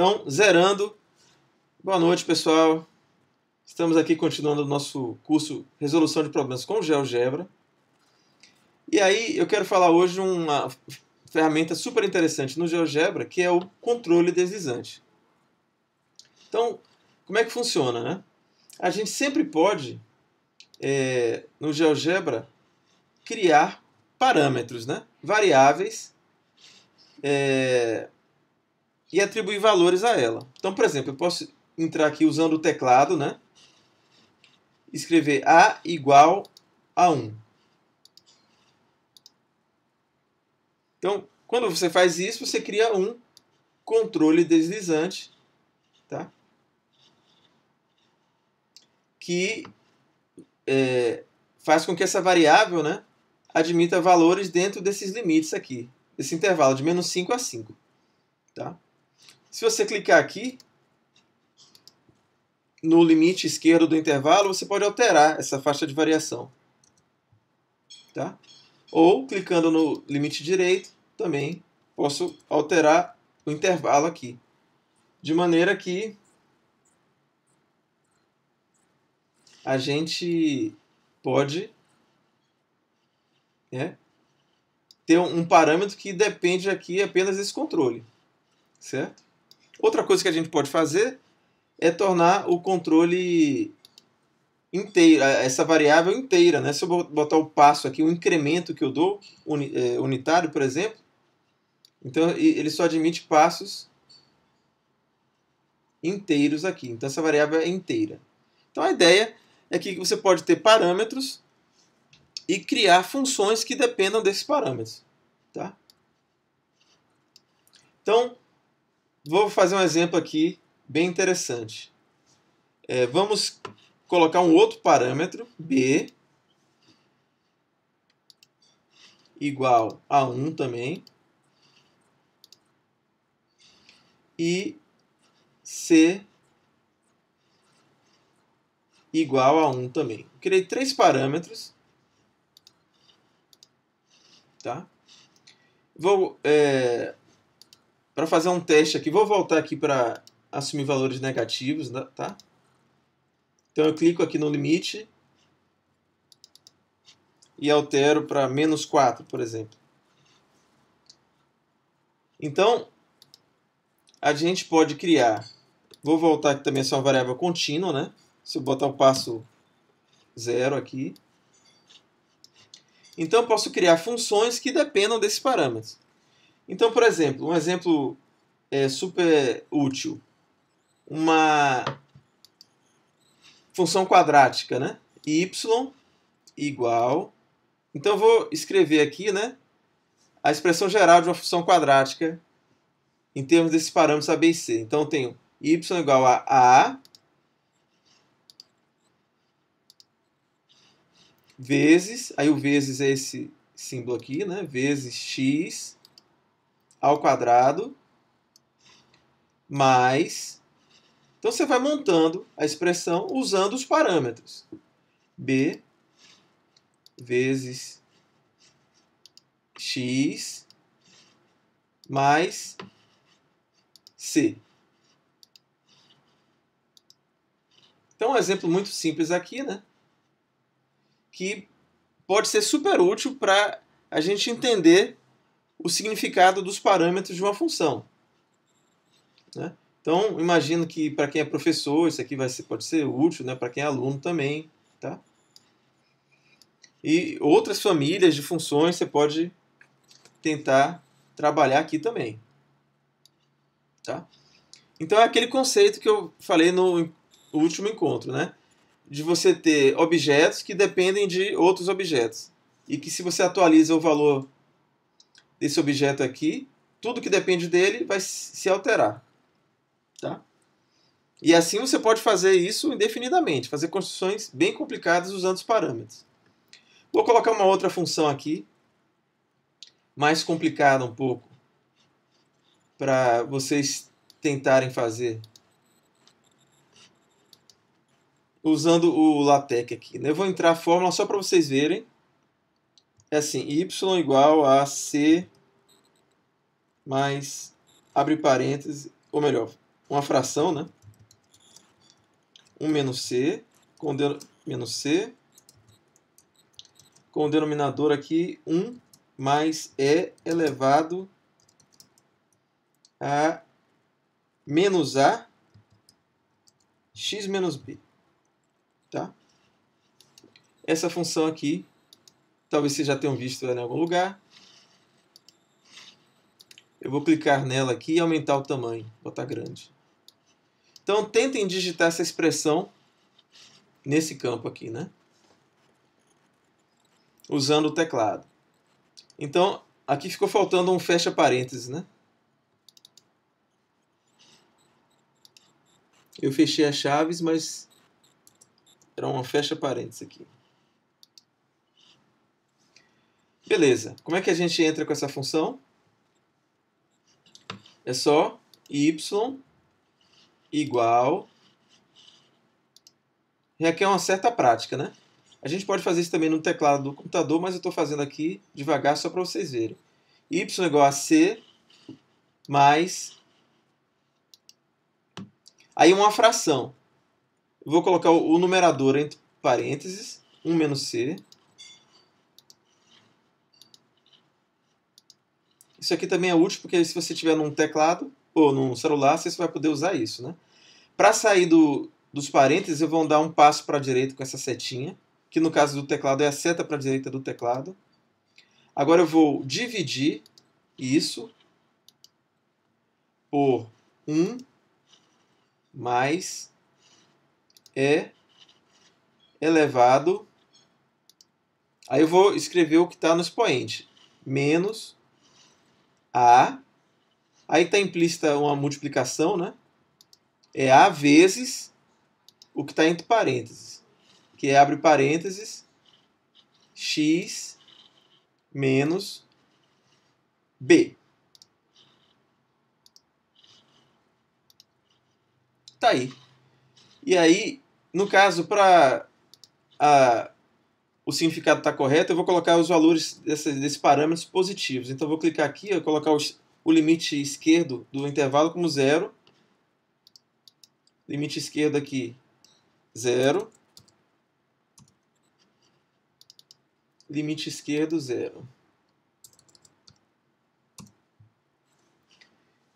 Então, zerando. Boa noite, pessoal. Estamos aqui continuando o nosso curso Resolução de Problemas com GeoGebra. E aí, eu quero falar hoje uma ferramenta super interessante no GeoGebra, que é o controle deslizante. Então, como é que funciona, né? A gente sempre pode, é, no GeoGebra, criar parâmetros, né? Variáveis é, e atribuir valores a ela. Então, por exemplo, eu posso entrar aqui usando o teclado, né? Escrever A igual a 1. Então, quando você faz isso, você cria um controle deslizante, tá? Que é, faz com que essa variável, né? Admita valores dentro desses limites aqui, desse intervalo de menos 5 a 5, tá? Se você clicar aqui no limite esquerdo do intervalo, você pode alterar essa faixa de variação. Tá? Ou clicando no limite direito, também posso alterar o intervalo aqui. De maneira que a gente pode né, ter um parâmetro que depende aqui apenas desse controle, certo? Outra coisa que a gente pode fazer é tornar o controle inteiro, é, essa variável inteira. Né? Se eu botar o passo aqui, o incremento que eu dou, é, unitário, por exemplo, então ele só admite passos inteiros aqui. Então essa variável é inteira. Então a ideia é que você pode ter parâmetros e criar funções que dependam desses parâmetros. Tá? Então, Vou fazer um exemplo aqui bem interessante. É, vamos colocar um outro parâmetro, b, igual a 1 também. E c igual a 1 também. Criei três parâmetros. Tá? Vou é, para fazer um teste aqui. Vou voltar aqui para assumir valores negativos, né, tá? Então eu clico aqui no limite e altero para menos 4, por exemplo. Então, a gente pode criar... Vou voltar aqui também, essa é uma variável contínua, né? Se eu botar o passo zero aqui. Então, eu posso criar funções que dependam desses parâmetros. Então, por exemplo, um exemplo é, super útil. Uma função quadrática, né? y igual. Então eu vou escrever aqui, né? A expressão geral de uma função quadrática em termos desses parâmetros a, b e c. Então eu tenho y igual a a vezes, aí o vezes é esse símbolo aqui, né? Vezes x ao quadrado mais. Então você vai montando a expressão usando os parâmetros. b vezes x mais c. Então, um exemplo muito simples aqui, né? Que pode ser super útil para a gente entender o significado dos parâmetros de uma função. Né? Então, imagino que para quem é professor, isso aqui vai ser, pode ser útil, né? para quem é aluno também. Tá? E outras famílias de funções você pode tentar trabalhar aqui também. Tá? Então, é aquele conceito que eu falei no último encontro, né? de você ter objetos que dependem de outros objetos. E que se você atualiza o valor desse objeto aqui, tudo que depende dele vai se alterar. Tá? E assim você pode fazer isso indefinidamente, fazer construções bem complicadas usando os parâmetros. Vou colocar uma outra função aqui, mais complicada um pouco, para vocês tentarem fazer usando o LaTeX aqui. Né? Eu vou entrar a fórmula só para vocês verem é assim, y igual a c mais, abre parênteses, ou melhor, uma fração, né? 1 menos c, com menos c, com o denominador aqui 1 mais e elevado a menos a x menos b, tá? Essa função aqui Talvez vocês já tenham visto ela em algum lugar. Eu vou clicar nela aqui e aumentar o tamanho, botar grande. Então tentem digitar essa expressão nesse campo aqui, né? Usando o teclado. Então, aqui ficou faltando um fecha parênteses, né? Eu fechei as chaves, mas era uma fecha parênteses aqui. Beleza. Como é que a gente entra com essa função? É só y igual... Aqui é uma certa prática, né? A gente pode fazer isso também no teclado do computador, mas eu estou fazendo aqui devagar só para vocês verem. y igual a c mais... Aí uma fração. vou colocar o numerador entre parênteses, 1 menos c, Isso aqui também é útil porque se você tiver num teclado ou num celular, você vai poder usar isso, né? Para sair do, dos parênteses, eu vou dar um passo para a direita com essa setinha, que no caso do teclado é a seta para a direita do teclado. Agora eu vou dividir isso por 1 mais E elevado. Aí eu vou escrever o que está no expoente. Menos a. Aí está implícita uma multiplicação, né? É A vezes o que está entre parênteses. Que é, abre parênteses, X menos B. Tá aí. E aí, no caso, para a o significado está correto, eu vou colocar os valores desses desse parâmetros positivos. Então, eu vou clicar aqui, eu colocar os, o limite esquerdo do intervalo como zero. Limite esquerdo aqui, zero. Limite esquerdo, zero.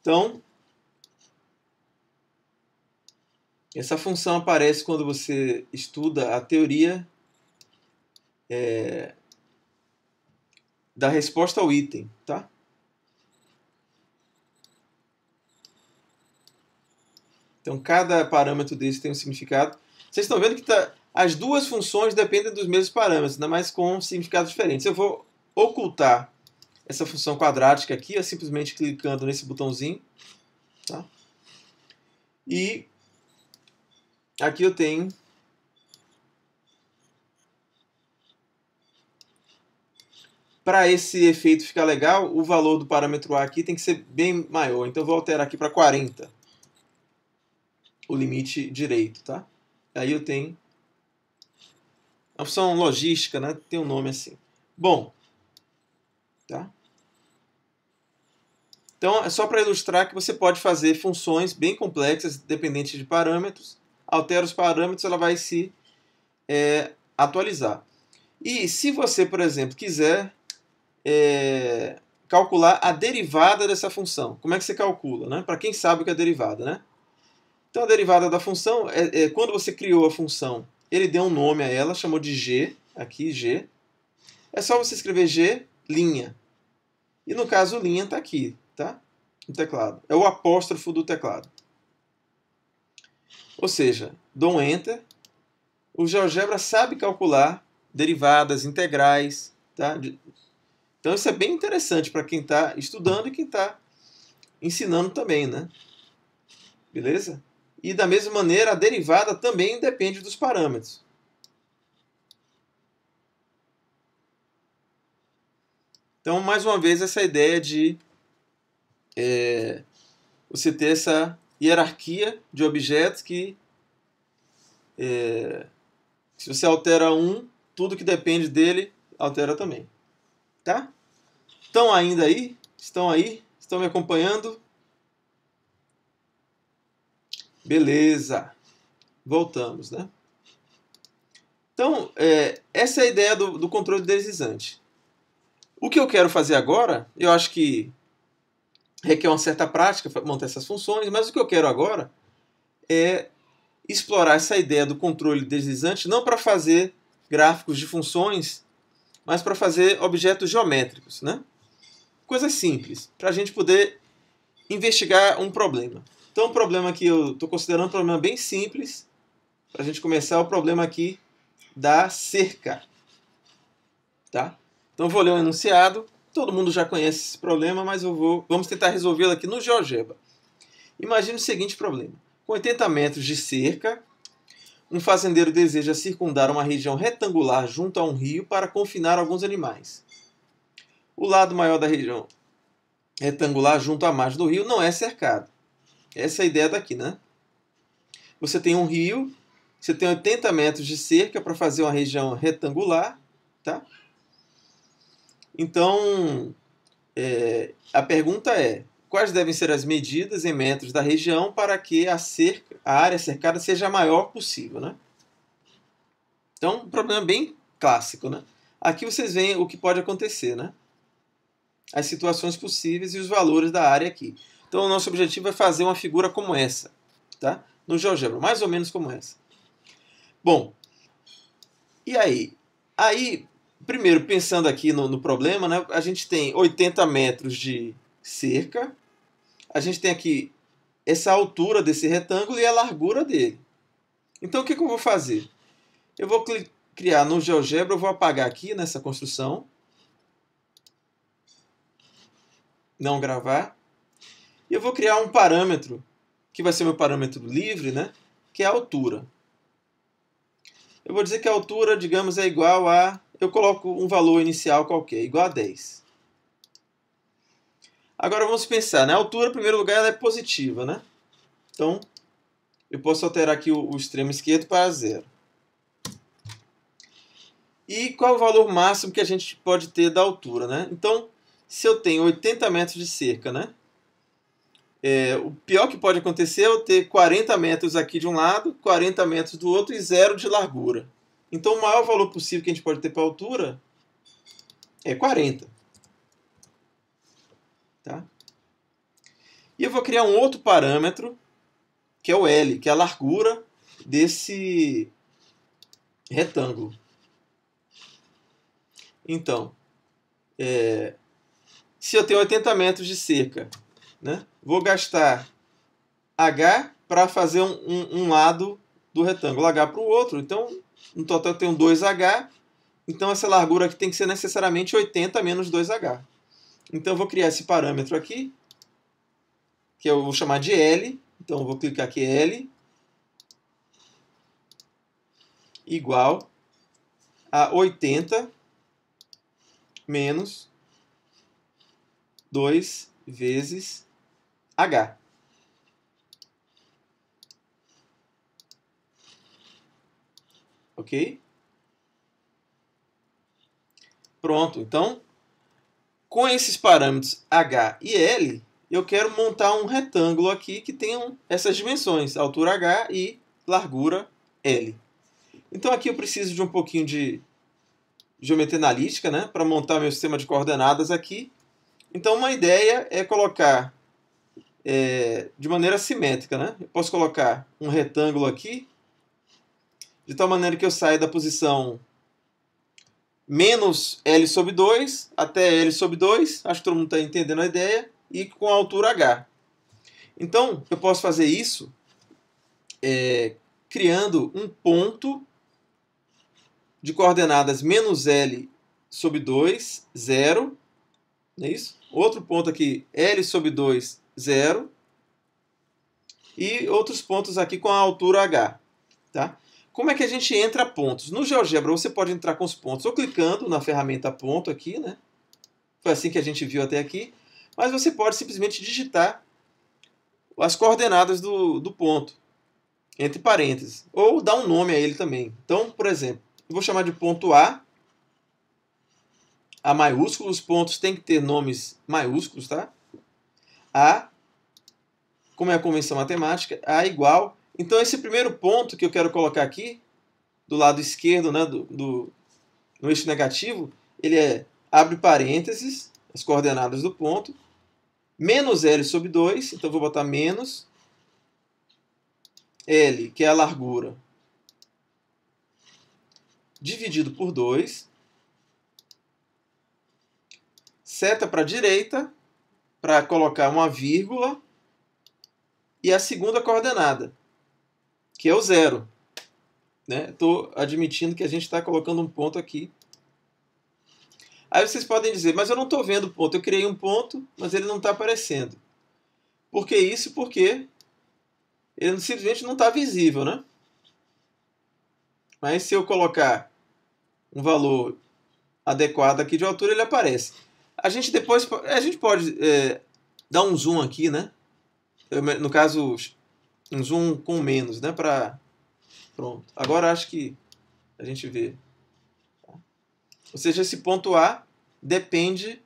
Então, essa função aparece quando você estuda a teoria é, da resposta ao item, tá? Então cada parâmetro desse tem um significado. Vocês estão vendo que tá, as duas funções dependem dos mesmos parâmetros, ainda mas com significados diferentes. Eu vou ocultar essa função quadrática aqui, simplesmente clicando nesse botãozinho. Tá? E aqui eu tenho para esse efeito ficar legal, o valor do parâmetro A aqui tem que ser bem maior. Então eu vou alterar aqui para 40. O limite direito, tá? Aí eu tenho a opção logística, né? Tem um nome assim. Bom, tá? Então é só para ilustrar que você pode fazer funções bem complexas, dependentes de parâmetros. Altera os parâmetros, ela vai se é, atualizar. E se você, por exemplo, quiser é, calcular a derivada dessa função. Como é que você calcula? Né? Para quem sabe o que é derivada, né? Então a derivada da função é, é, quando você criou a função, ele deu um nome a ela, chamou de g, aqui g. É só você escrever g linha. E no caso linha está aqui, tá? No teclado. É o apóstrofo do teclado. Ou seja, dou um enter, o GeoGebra sabe calcular derivadas, integrais, tá? Então isso é bem interessante para quem está estudando e quem está ensinando também, né? Beleza? E da mesma maneira, a derivada também depende dos parâmetros. Então, mais uma vez, essa ideia de é, você ter essa hierarquia de objetos que é, se você altera um, tudo que depende dele altera também. Tá? Estão ainda aí? Estão aí? Estão me acompanhando? Beleza. Voltamos, né? Então, é, essa é a ideia do, do controle deslizante. O que eu quero fazer agora, eu acho que requer uma certa prática para montar essas funções, mas o que eu quero agora é explorar essa ideia do controle deslizante não para fazer gráficos de funções mas para fazer objetos geométricos, né? Coisas simples, para a gente poder investigar um problema. Então, um problema que eu estou considerando um problema bem simples, para a gente começar, é o problema aqui da cerca. Tá? Então, vou ler o um enunciado. Todo mundo já conhece esse problema, mas eu vou, vamos tentar resolvê-lo aqui no GeoGebra. Imagine o seguinte problema. Com 80 metros de cerca, um fazendeiro deseja circundar uma região retangular junto a um rio para confinar alguns animais. O lado maior da região retangular junto à margem do rio não é cercado. Essa é a ideia daqui, né? Você tem um rio, você tem 80 metros de cerca para fazer uma região retangular, tá? Então, é, a pergunta é: Quais devem ser as medidas em metros da região para que a, cerca, a área cercada seja a maior possível, né? Então, um problema bem clássico, né? Aqui vocês veem o que pode acontecer, né? As situações possíveis e os valores da área aqui. Então, o nosso objetivo é fazer uma figura como essa, tá? No GeoGebra, mais ou menos como essa. Bom, e aí? Aí, primeiro, pensando aqui no, no, problema, né, a gente tem 80 metros de cerca a gente tem aqui essa altura desse retângulo e a largura dele. Então, o que, que eu vou fazer? Eu vou criar no GeoGebra, eu vou apagar aqui nessa construção. Não gravar. E eu vou criar um parâmetro, que vai ser meu parâmetro livre, né? que é a altura. Eu vou dizer que a altura, digamos, é igual a... Eu coloco um valor inicial qualquer, igual a 10. Agora vamos pensar, né? A altura, em primeiro lugar, ela é positiva, né? Então, eu posso alterar aqui o, o extremo esquerdo para zero. E qual o valor máximo que a gente pode ter da altura, né? Então, se eu tenho 80 metros de cerca, né? É, o pior que pode acontecer é eu ter 40 metros aqui de um lado, 40 metros do outro e zero de largura. Então, o maior valor possível que a gente pode ter para a altura é 40. Tá? E eu vou criar um outro parâmetro, que é o L, que é a largura desse retângulo. Então, é, se eu tenho 80 metros de cerca, né, vou gastar H para fazer um, um, um, lado do retângulo, H para o outro. Então, no total eu tenho 2H, então essa largura aqui tem que ser necessariamente 80 menos 2H. Então eu vou criar esse parâmetro aqui, que eu vou chamar de L. Então eu vou clicar aqui L igual a 80 menos 2 vezes H. Ok? Pronto, então com esses parâmetros H e L, eu quero montar um retângulo aqui que tenha essas dimensões, altura H e largura L. Então aqui eu preciso de um pouquinho de geometria analítica né, para montar meu sistema de coordenadas aqui. Então uma ideia é colocar é, de maneira simétrica. Né? Eu posso colocar um retângulo aqui, de tal maneira que eu saia da posição menos L sobre 2 até L sobre 2, acho que todo mundo está entendendo a ideia, e com a altura H. Então, eu posso fazer isso é, criando um ponto de coordenadas menos L sobre 2, 0, não é isso? Outro ponto aqui, L sobre 2, 0, e outros pontos aqui com a altura H. Tá? Como é que a gente entra pontos? No GeoGebra você pode entrar com os pontos ou clicando na ferramenta ponto aqui, né? Foi assim que a gente viu até aqui. Mas você pode simplesmente digitar as coordenadas do, do ponto, entre parênteses. Ou dar um nome a ele também. Então, por exemplo, eu vou chamar de ponto A, A maiúsculo, os pontos têm que ter nomes maiúsculos, tá? A, como é a convenção matemática, A igual então, esse primeiro ponto que eu quero colocar aqui, do lado esquerdo, né, do, do, no eixo negativo, ele é, abre parênteses, as coordenadas do ponto, menos L sobre 2, então vou botar menos L, que é a largura, dividido por 2, seta para a direita, para colocar uma vírgula, e a segunda coordenada, que é o zero. Estou né? admitindo que a gente está colocando um ponto aqui. Aí vocês podem dizer, mas eu não estou vendo o ponto. Eu criei um ponto, mas ele não está aparecendo. Por que isso? Porque ele simplesmente não está visível, né? Mas se eu colocar um valor adequado aqui de altura, ele aparece. A gente depois, a gente pode é, dar um zoom aqui, né? Eu, no caso, um zoom com menos, né? Pra... Pronto. Agora acho que a gente vê. Tá? Ou seja, esse ponto A depende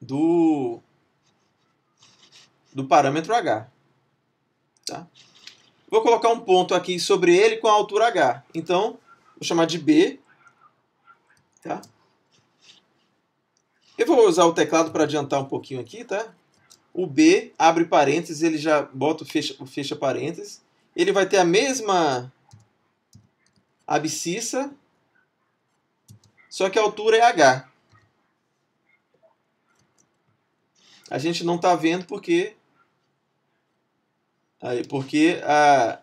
do, do parâmetro H. Tá? Vou colocar um ponto aqui sobre ele com a altura H. Então, vou chamar de B. Tá? Eu vou usar o teclado para adiantar um pouquinho aqui, tá? o B abre parênteses, ele já bota o fecha, o fecha parênteses. Ele vai ter a mesma abscissa, só que a altura é H. A gente não está vendo porque aí, porque a,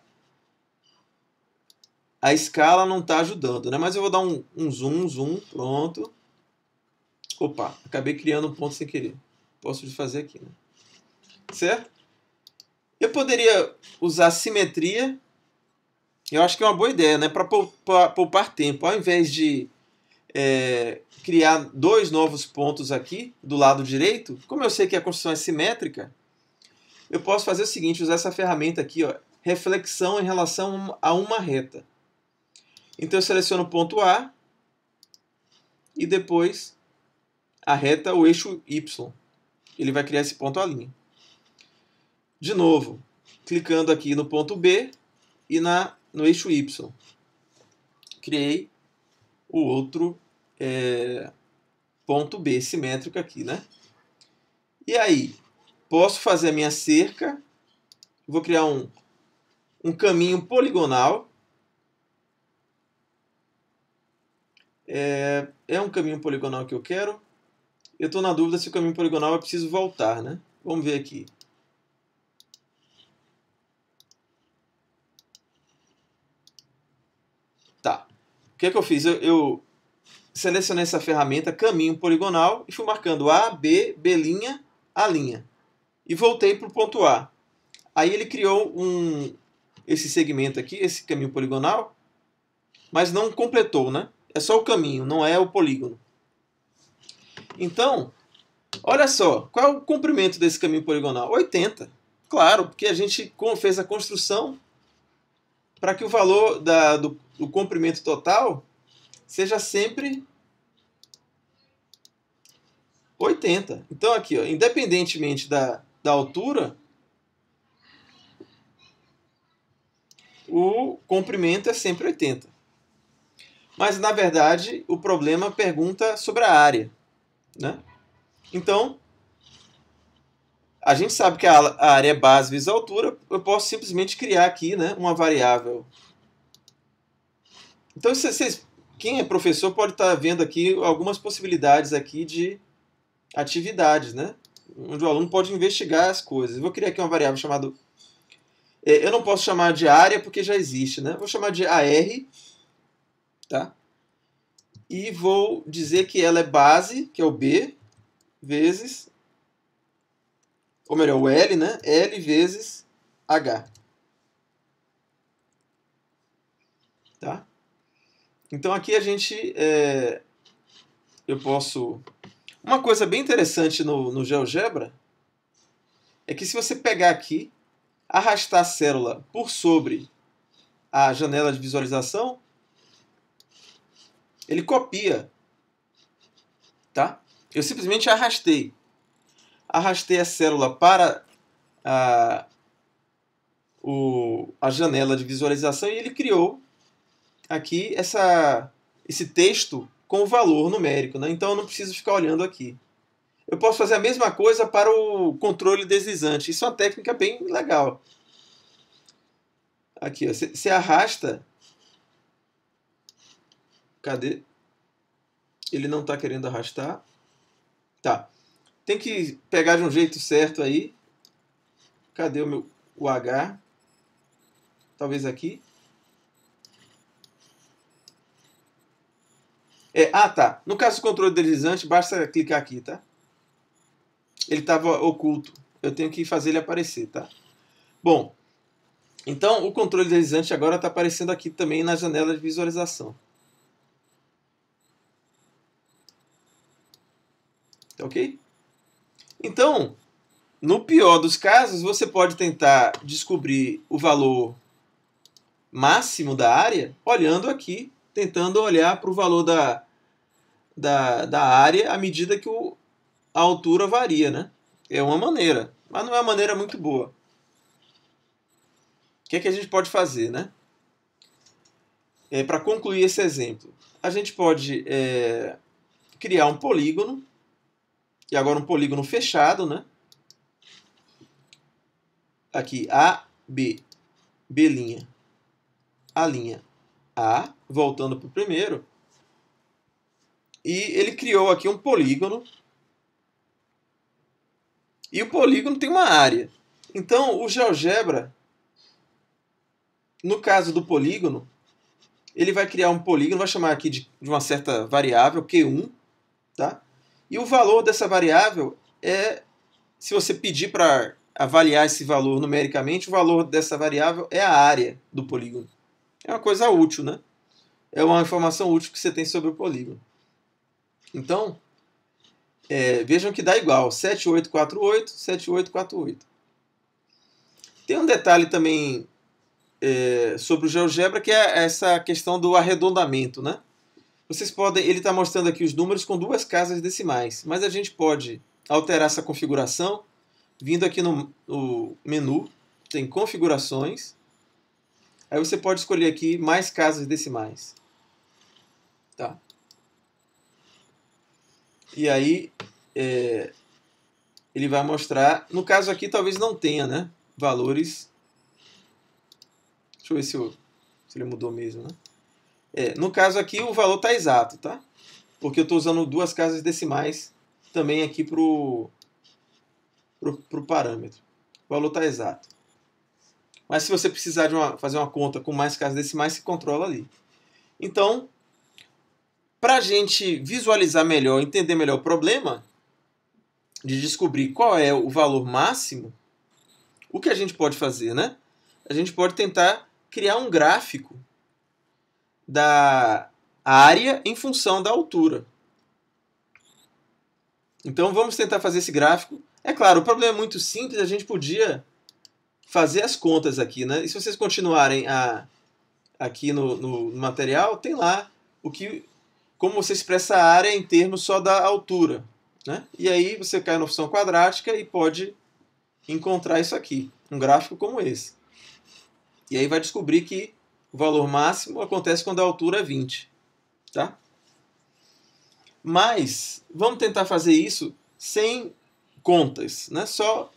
a escala não está ajudando, né? Mas eu vou dar um, um zoom, zoom, pronto. Opa, acabei criando um ponto sem querer. Posso fazer aqui, né? certo? Eu poderia usar simetria, eu acho que é uma boa ideia, né? Para poupar, poupar, tempo, ao invés de é, criar dois novos pontos aqui do lado direito, como eu sei que a construção é simétrica, eu posso fazer o seguinte, usar essa ferramenta aqui, ó, reflexão em relação a uma reta. Então eu seleciono o ponto A e depois a reta, o eixo Y. Ele vai criar esse ponto a linha de novo, clicando aqui no ponto B e na, no eixo Y. Criei o outro é, ponto B simétrico aqui, né? E aí, posso fazer a minha cerca, vou criar um, um caminho poligonal. É, é um caminho poligonal que eu quero. Eu estou na dúvida se o caminho poligonal é preciso voltar, né? Vamos ver aqui. O que é que eu fiz? Eu, eu selecionei essa ferramenta caminho poligonal e fui marcando A, B, B', A'. E voltei para o ponto A. Aí ele criou um, esse segmento aqui, esse caminho poligonal, mas não completou, né? É só o caminho, não é o polígono. Então, olha só, qual é o comprimento desse caminho poligonal? 80. Claro, porque a gente fez a construção para que o valor da, do, do comprimento total seja sempre 80. Então aqui, ó, independentemente da, da altura, o comprimento é sempre 80. Mas na verdade, o problema é pergunta sobre a área, né? Então, a gente sabe que a área base vezes a altura, eu posso simplesmente criar aqui né, uma variável. Então, é vocês, quem é professor pode estar tá vendo aqui algumas possibilidades aqui de atividades, né? Onde o aluno pode investigar as coisas. vou criar aqui uma variável chamada... É, eu não posso chamar de área porque já existe, né? Vou chamar de AR, tá? E vou dizer que ela é base, que é o B, vezes ou melhor, o L, né? L vezes H. Tá? Então aqui a gente. É, eu posso. Uma coisa bem interessante no, no GeoGebra é que se você pegar aqui, arrastar a célula por sobre a janela de visualização, ele copia. Tá? Eu simplesmente arrastei arrastei a célula para a, o, a janela de visualização e ele criou aqui essa, esse texto com valor numérico. Né? Então eu não preciso ficar olhando aqui. Eu posso fazer a mesma coisa para o controle deslizante. Isso é uma técnica bem legal. Aqui, você arrasta. Cadê? Ele não está querendo arrastar. Tá. Tem que pegar de um jeito certo aí. Cadê o meu o H? Talvez aqui. É, ah, tá. No caso do controle deslizante, basta clicar aqui, tá? Ele estava oculto. Eu tenho que fazer ele aparecer, tá? Bom, então o controle deslizante agora está aparecendo aqui também na janela de visualização. Tá ok? Então, no pior dos casos, você pode tentar descobrir o valor máximo da área olhando aqui, tentando olhar para o valor da, da, da área à medida que o, a altura varia, né? É uma maneira, mas não é uma maneira muito boa. O que, é que a gente pode fazer, né? É, para concluir esse exemplo, a gente pode é, criar um polígono e agora um polígono fechado, né? Aqui, A, B, B linha, A linha, A, voltando para o primeiro. E ele criou aqui um polígono. E o polígono tem uma área. Então, o GeoGebra, no caso do polígono, ele vai criar um polígono, vai chamar aqui de, de uma certa variável, Q1, tá? E o valor dessa variável é, se você pedir para avaliar esse valor numericamente, o valor dessa variável é a área do polígono. É uma coisa útil, né? É uma informação útil que você tem sobre o polígono. Então, é, vejam que dá igual 7848, 7848. Tem um detalhe também é, sobre o GeoGebra que é essa questão do arredondamento, né? Vocês podem, ele está mostrando aqui os números com duas casas decimais, mas a gente pode alterar essa configuração vindo aqui no, no menu, tem configurações, aí você pode escolher aqui mais casas decimais. Tá. E aí é, ele vai mostrar, no caso aqui talvez não tenha, né, valores. Deixa eu ver se, eu, se ele mudou mesmo, né? É, no caso aqui, o valor está exato, tá? Porque eu estou usando duas casas decimais também aqui para o pro, pro parâmetro. O valor está exato. Mas se você precisar de uma, fazer uma conta com mais casas decimais, se controla ali. Então, para a gente visualizar melhor, entender melhor o problema, de descobrir qual é o valor máximo, o que a gente pode fazer, né? A gente pode tentar criar um gráfico da área em função da altura. Então vamos tentar fazer esse gráfico. É claro, o problema é muito simples, a gente podia fazer as contas aqui, né? E se vocês continuarem a, aqui no, no, material, tem lá o que, como você expressa a área em termos só da altura. Né? E aí você cai na opção quadrática e pode encontrar isso aqui, um gráfico como esse. E aí vai descobrir que o valor máximo acontece quando a altura é 20, tá? Mas vamos tentar fazer isso sem contas, né? Só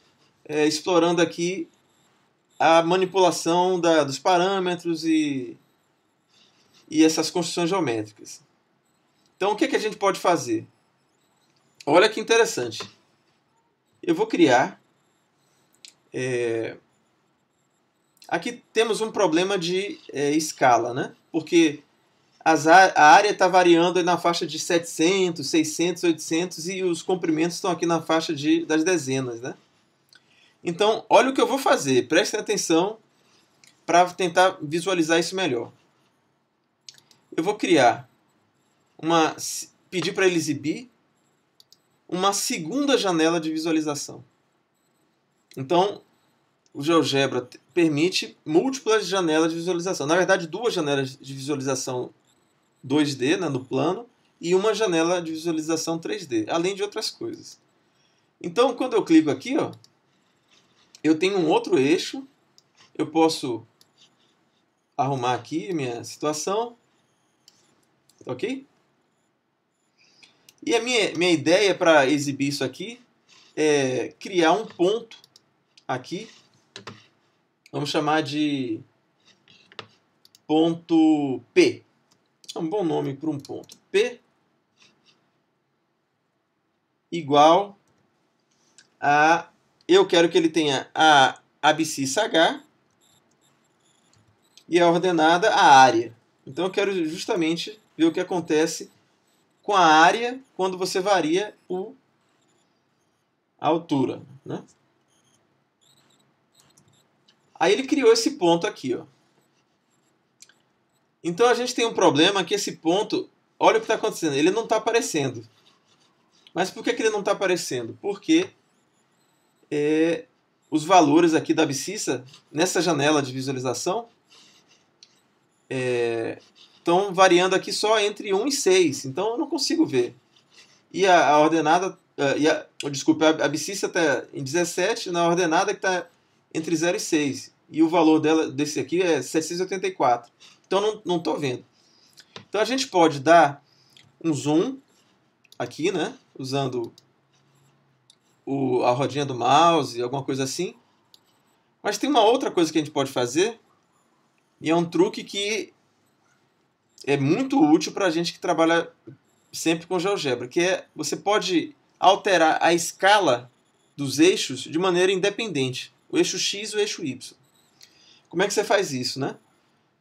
é, explorando aqui a manipulação da, dos parâmetros e, e essas construções geométricas. Então, o que, é que a gente pode fazer? Olha que interessante. Eu vou criar é, Aqui temos um problema de é, escala, né? porque as, a área está variando na faixa de 700, 600, 800 e os comprimentos estão aqui na faixa de, das dezenas. Né? Então, olha o que eu vou fazer, prestem atenção para tentar visualizar isso melhor. Eu vou criar uma. pedir para ele exibir uma segunda janela de visualização. Então, o GeoGebra permite múltiplas janelas de visualização. Na verdade, duas janelas de visualização 2D né, no plano e uma janela de visualização 3D, além de outras coisas. Então, quando eu clico aqui, ó, eu tenho um outro eixo. Eu posso arrumar aqui minha situação. Tá ok? E a minha, minha ideia para exibir isso aqui é criar um ponto aqui vamos chamar de ponto P. É um bom nome para um ponto. P igual a. Eu quero que ele tenha a abscissa H e é ordenada a área. Então eu quero justamente ver o que acontece com a área quando você varia o, a altura. Né? Aí ele criou esse ponto aqui, ó. Então a gente tem um problema que esse ponto, olha o que está acontecendo, ele não está aparecendo. Mas por que, que ele não está aparecendo? Porque é, os valores aqui da abscissa, nessa janela de visualização, estão é, variando aqui só entre 1 e 6. Então eu não consigo ver. E a, a ordenada, é, e a, desculpa, a abscissa está em 17, na ordenada que está entre 0 e 6. E o valor dela, desse aqui é 784. Então não estou vendo. Então a gente pode dar um zoom aqui, né? Usando o, a rodinha do mouse, alguma coisa assim. Mas tem uma outra coisa que a gente pode fazer, e é um truque que é muito útil para a gente que trabalha sempre com GeoGebra, que é você pode alterar a escala dos eixos de maneira independente o eixo X e o eixo Y. Como é que você faz isso, né?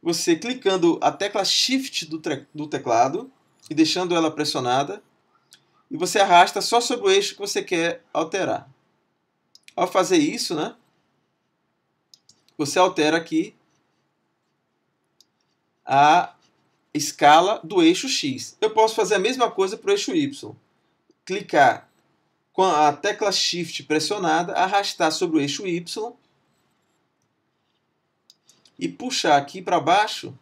Você clicando a tecla Shift do, do teclado e deixando ela pressionada, e você arrasta só sobre o eixo que você quer alterar. Ao fazer isso, né? Você altera aqui a escala do eixo X. Eu posso fazer a mesma coisa para o eixo Y. Clicar com a tecla Shift pressionada, arrastar sobre o eixo Y e puxar aqui para baixo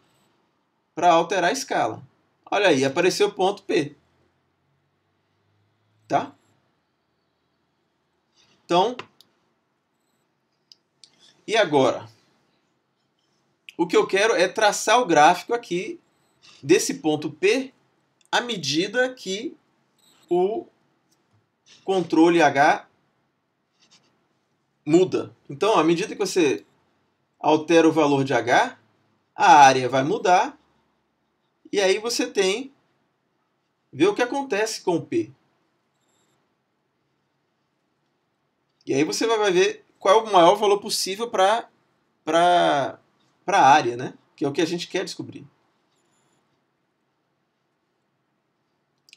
para alterar a escala. Olha aí, apareceu o ponto P. Tá? Então, e agora? O que eu quero é traçar o gráfico aqui desse ponto P à medida que o controle H muda. Então, à medida que você altera o valor de H, a área vai mudar e aí você tem ver o que acontece com o P. E aí você vai ver qual é o maior valor possível para a área, né? que é o que a gente quer descobrir.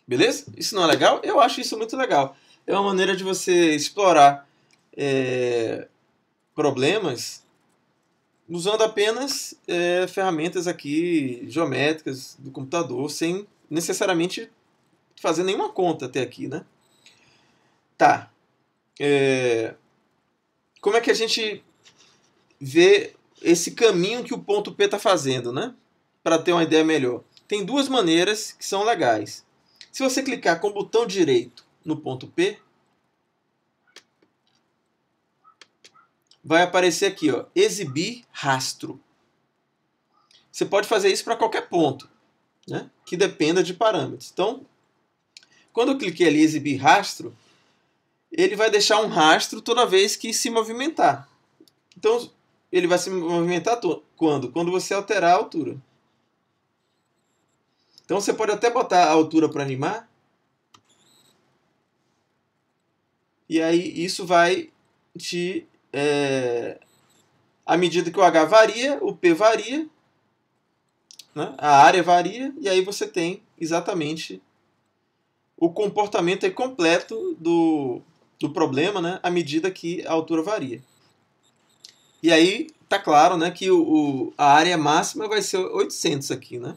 Beleza? Isso não é legal? Eu acho isso muito legal. É uma maneira de você explorar é, problemas usando apenas é, ferramentas aqui geométricas do computador, sem necessariamente fazer nenhuma conta até aqui, né? Tá. É, como é que a gente vê esse caminho que o ponto P está fazendo, né? Para ter uma ideia melhor. Tem duas maneiras que são legais. Se você clicar com o botão direito no ponto P, vai aparecer aqui, ó, exibir rastro. Você pode fazer isso para qualquer ponto, né, que dependa de parâmetros. Então, quando eu cliquei ali exibir rastro, ele vai deixar um rastro toda vez que se movimentar. Então, ele vai se movimentar quando? Quando você alterar a altura. Então você pode até botar a altura para animar. E aí isso vai te. É, à medida que o H varia, o P varia, né? a área varia, e aí você tem exatamente o comportamento completo do, do problema né? à medida que a altura varia. E aí tá claro né, que o, o a área máxima vai ser 800 aqui, né?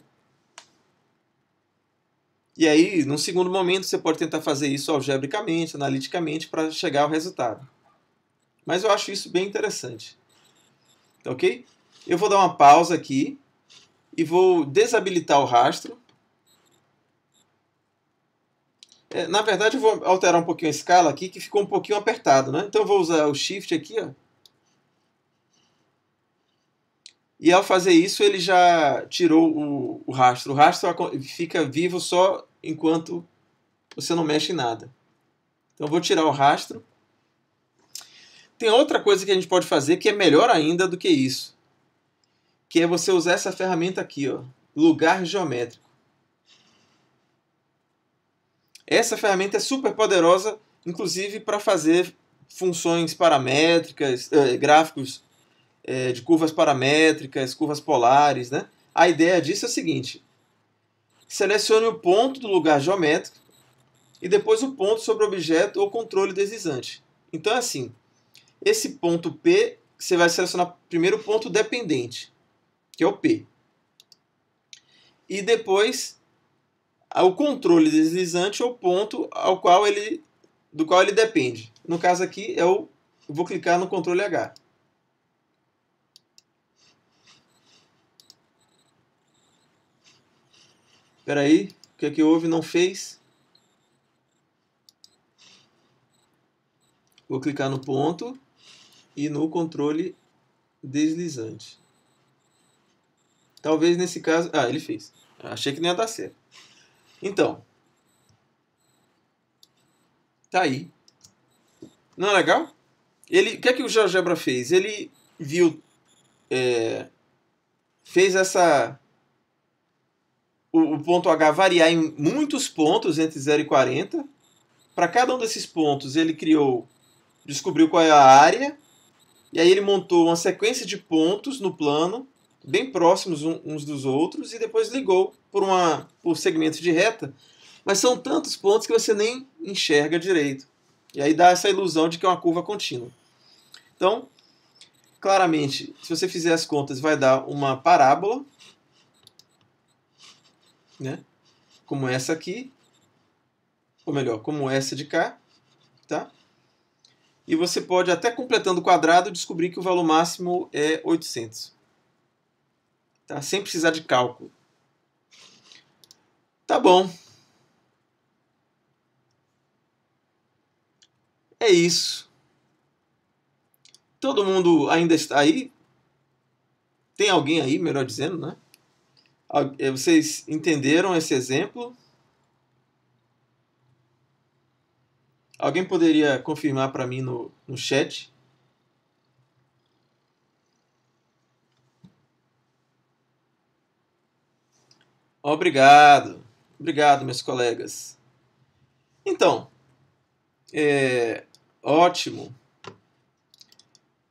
E aí, num segundo momento, você pode tentar fazer isso algebricamente, analiticamente, para chegar ao resultado. Mas eu acho isso bem interessante. Tá ok? Eu vou dar uma pausa aqui e vou desabilitar o rastro. É, na verdade, eu vou alterar um pouquinho a escala aqui, que ficou um pouquinho apertado. Né? Então, eu vou usar o Shift aqui. Ó. E ao fazer isso, ele já tirou o, o rastro. O rastro fica vivo só enquanto você não mexe em nada. Então vou tirar o rastro. Tem outra coisa que a gente pode fazer que é melhor ainda do que isso, que é você usar essa ferramenta aqui, ó, lugar geométrico. Essa ferramenta é super poderosa, inclusive para fazer funções paramétricas, eh, gráficos eh, de curvas paramétricas, curvas polares, né? A ideia disso é a seguinte: selecione o ponto do lugar geométrico e depois o ponto sobre o objeto ou controle deslizante. Então é assim, esse ponto P, você vai selecionar primeiro o ponto dependente, que é o P. E depois o controle deslizante é ou ponto ao qual ele, do qual ele depende. No caso aqui, é eu vou clicar no controle H. Peraí, o que é que houve? Não fez. Vou clicar no ponto e no controle deslizante. Talvez nesse caso... Ah, ele fez. Achei que não ia dar certo. Então. Tá aí. Não é legal? Ele, o que é que o GeoGebra fez? Ele viu... É, fez essa o, o ponto H variar em muitos pontos entre 0 e 40. Para cada um desses pontos, ele criou, descobriu qual é a área, e aí ele montou uma sequência de pontos no plano, bem próximos uns dos outros, e depois ligou por, uma, por segmentos de reta, mas são tantos pontos que você nem enxerga direito. E aí dá essa ilusão de que é uma curva contínua. Então, claramente, se você fizer as contas, vai dar uma parábola, né? Como essa aqui, ou melhor, como essa de cá, tá? E você pode, até completando o quadrado, descobrir que o valor máximo é 800. Tá? Sem precisar de cálculo. Tá bom. É isso. Todo mundo ainda está aí? Tem alguém aí, melhor dizendo, né? Eh, vocês entenderam esse exemplo? Alguém poderia confirmar para mim no, no chat? Obrigado, obrigado, meus colegas. Então, é, ótimo.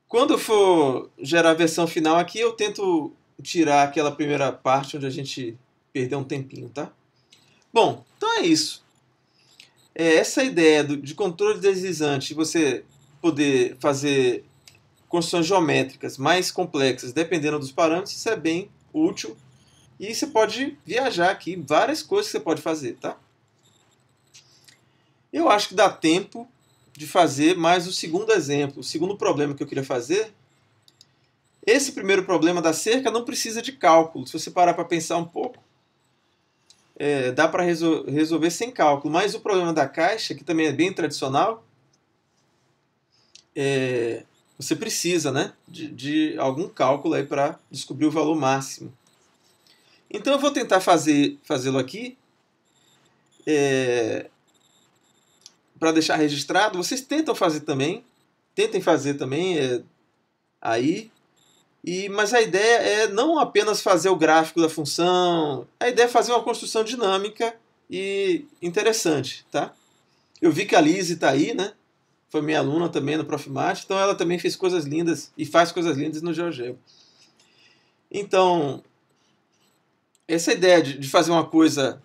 Quando for gerar a versão final aqui, eu tento tirar aquela primeira parte onde a gente perdeu um tempinho, tá? Bom, então é isso. É, essa ideia do, de controle deslizante, você poder fazer construções geométricas mais complexas dependendo dos parâmetros, isso é bem útil. E você pode viajar aqui, várias coisas que você pode fazer, tá? Eu acho que dá tempo de fazer mais o segundo exemplo. O segundo problema que eu queria fazer esse primeiro problema da cerca não precisa de cálculo. Se você parar para pensar um pouco, é, dá para resol resolver sem cálculo. Mas o problema da caixa, que também é bem tradicional, é, você precisa né, de, de algum cálculo para descobrir o valor máximo. Então eu vou tentar fazê-lo aqui. É, para deixar registrado, vocês tentam fazer também. Tentem fazer também é, aí. E, mas a ideia é não apenas fazer o gráfico da função, a ideia é fazer uma construção dinâmica e interessante, tá? Eu vi que a Lise está aí, né? Foi minha aluna também no Profmate, então ela também fez coisas lindas e faz coisas lindas no GeoGebra. Então, essa ideia de, de fazer uma coisa,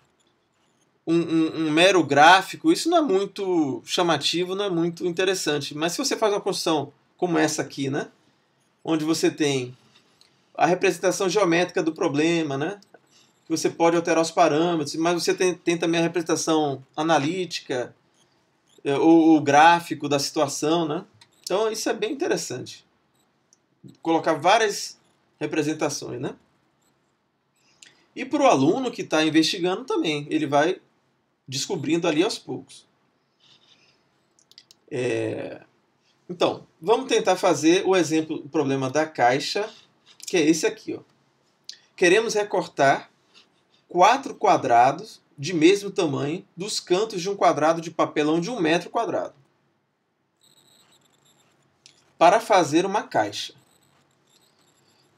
um, um, um, mero gráfico, isso não é muito chamativo, não é muito interessante. Mas se você faz uma construção como essa aqui, né? onde você tem a representação geométrica do problema, né? você pode alterar os parâmetros, mas você tem, tem também a representação analítica, é, ou o gráfico da situação, né? Então isso é bem interessante. Colocar várias representações, né? E para o aluno que está investigando também, ele vai descobrindo ali aos poucos. É... Então, vamos tentar fazer o exemplo, o problema da caixa, que é esse aqui. Ó. Queremos recortar quatro quadrados de mesmo tamanho dos cantos de um quadrado de papelão de um metro quadrado para fazer uma caixa.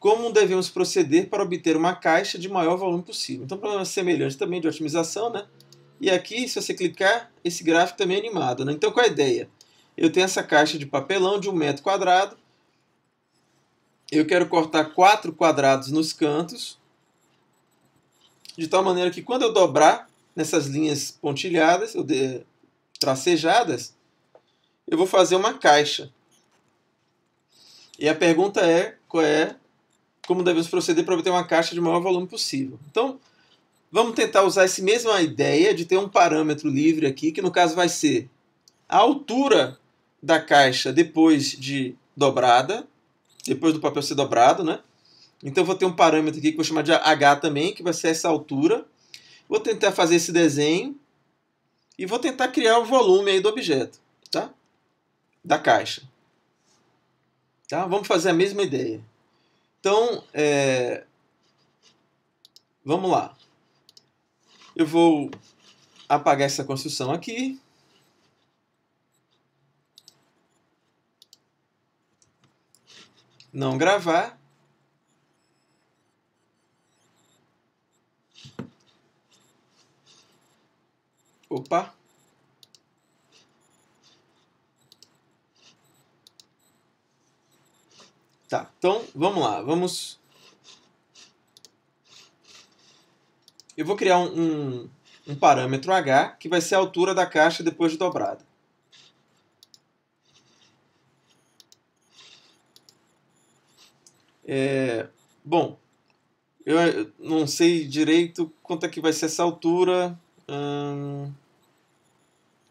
Como devemos proceder para obter uma caixa de maior volume possível? Então, problema semelhante também de otimização, né? E aqui, se você clicar, esse gráfico também é animado, né? Então, qual é a ideia? eu tenho essa caixa de papelão de um metro quadrado. Eu quero cortar quatro quadrados nos cantos, de tal maneira que quando eu dobrar nessas linhas pontilhadas, ou de, tracejadas, eu vou fazer uma caixa. E a pergunta é, qual é como devemos proceder para obter uma caixa de maior volume possível. Então, vamos tentar usar essa mesma ideia de ter um parâmetro livre aqui, que no caso vai ser a altura da caixa depois de dobrada, depois do papel ser dobrado, né? Então vou ter um parâmetro aqui que vou chamar de H também, que vai ser essa altura. Vou tentar fazer esse desenho e vou tentar criar o volume aí do objeto, tá? Da caixa. Tá? Vamos fazer a mesma ideia. Então, é... vamos lá. Eu vou apagar essa construção aqui. não gravar. Opa! Tá, então vamos lá, vamos. Eu vou criar um, um, um parâmetro h que vai ser a altura da caixa depois de dobrada. É, bom, eu não sei direito quanto é que vai ser essa altura. Hum,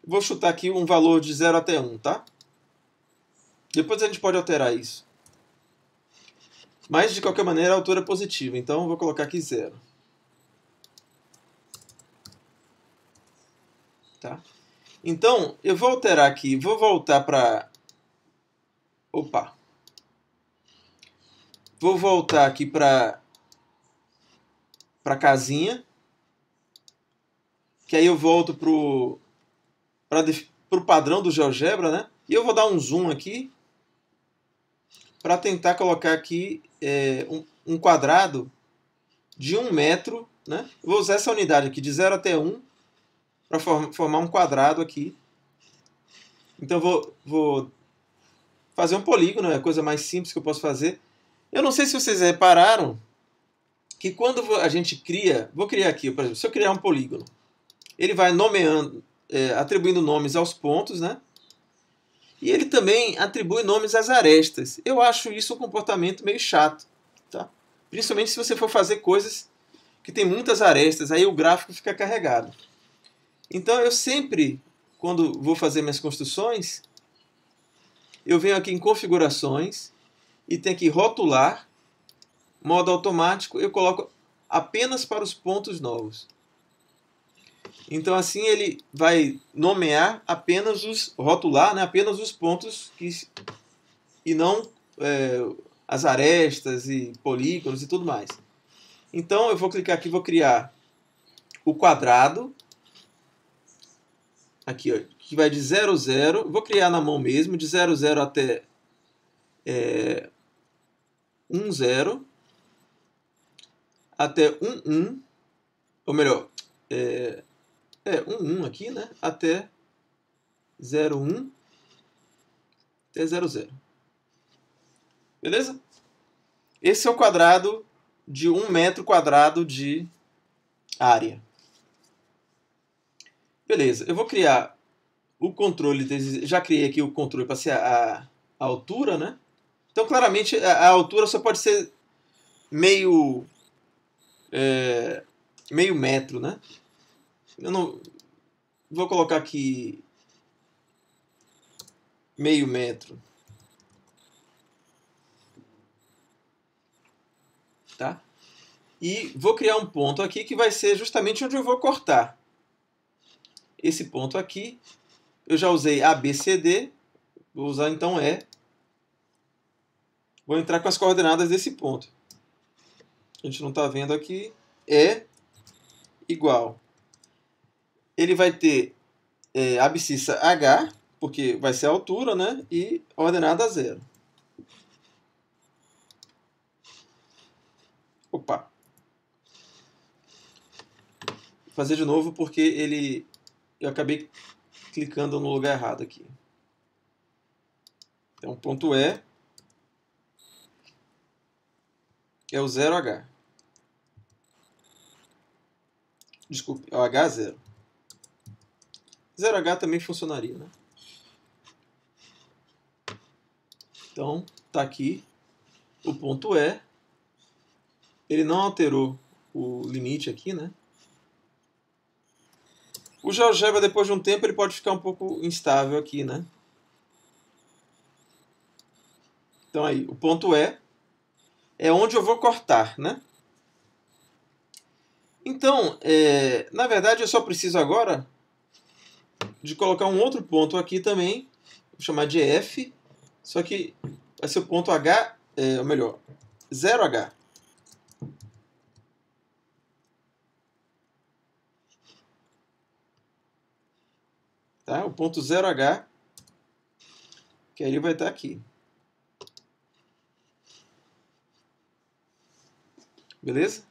vou chutar aqui um valor de 0 até 1, tá? Depois a gente pode alterar isso. Mas, de qualquer maneira, a altura é positiva, então vou colocar aqui 0. Tá? Então, eu vou alterar aqui, vou voltar para... Opa! Vou voltar aqui para para casinha. Que aí eu volto pro para pro padrão do GeoGebra, né? E eu vou dar um zoom aqui para tentar colocar aqui é, um, um, quadrado de um metro, né? Eu vou usar essa unidade aqui de 0 até 1 um, para form formar um quadrado aqui. Então vou, vou fazer um polígono, é a coisa mais simples que eu posso fazer. Eu não sei se vocês repararam que quando a gente cria, vou criar aqui, por exemplo, se eu criar um polígono, ele vai nomeando, é, atribuindo nomes aos pontos, né? E ele também atribui nomes às arestas. Eu acho isso um comportamento meio chato, tá? Principalmente se você for fazer coisas que tem muitas arestas, aí o gráfico fica carregado. Então eu sempre, quando vou fazer minhas construções, eu venho aqui em configurações e tem aqui rotular, modo automático, eu coloco apenas para os pontos novos. Então assim ele vai nomear apenas os rotular, né, apenas os pontos que e não é, as arestas e polígonos e tudo mais. Então eu vou clicar aqui, vou criar o quadrado aqui, ó, que vai de 00, Vou criar na mão mesmo, de 00 até é, 1, 0 até 1, 1, ou melhor, é, é 1, 1 aqui, né? Até 0, 1, até 0, 0. Beleza? Esse é o quadrado de 1 metro quadrado de área. Beleza, eu vou criar o controle, já criei aqui o controle para ser a, a altura, né? Então, claramente, a, a altura só pode ser meio. É, meio metro, né? Eu não. Vou colocar aqui. Meio metro. Tá? E vou criar um ponto aqui que vai ser justamente onde eu vou cortar. Esse ponto aqui, eu já usei ABCD, vou usar então E. Vou entrar com as coordenadas desse ponto. A gente não está vendo aqui. É igual. Ele vai ter é, abscissa H, porque vai ser a altura, né? E ordenada zero. Opa! Vou fazer de novo porque ele. Eu acabei clicando no lugar errado aqui. Então, ponto E é o 0H. Desculpe, é o H0. 0H também funcionaria, né? Então, tá aqui o ponto E. É, ele não alterou o limite aqui, né? O GeoGebra, depois de um tempo, ele pode ficar um pouco instável aqui, né? Então aí, o ponto E é, é onde eu vou cortar, né? Então, é, na verdade, eu só preciso agora de colocar um outro ponto aqui também, vou chamar de F, só que vai ser o ponto H, é, ou melhor, 0H. Tá? O ponto 0H, que aí ele vai estar aqui. Beleza?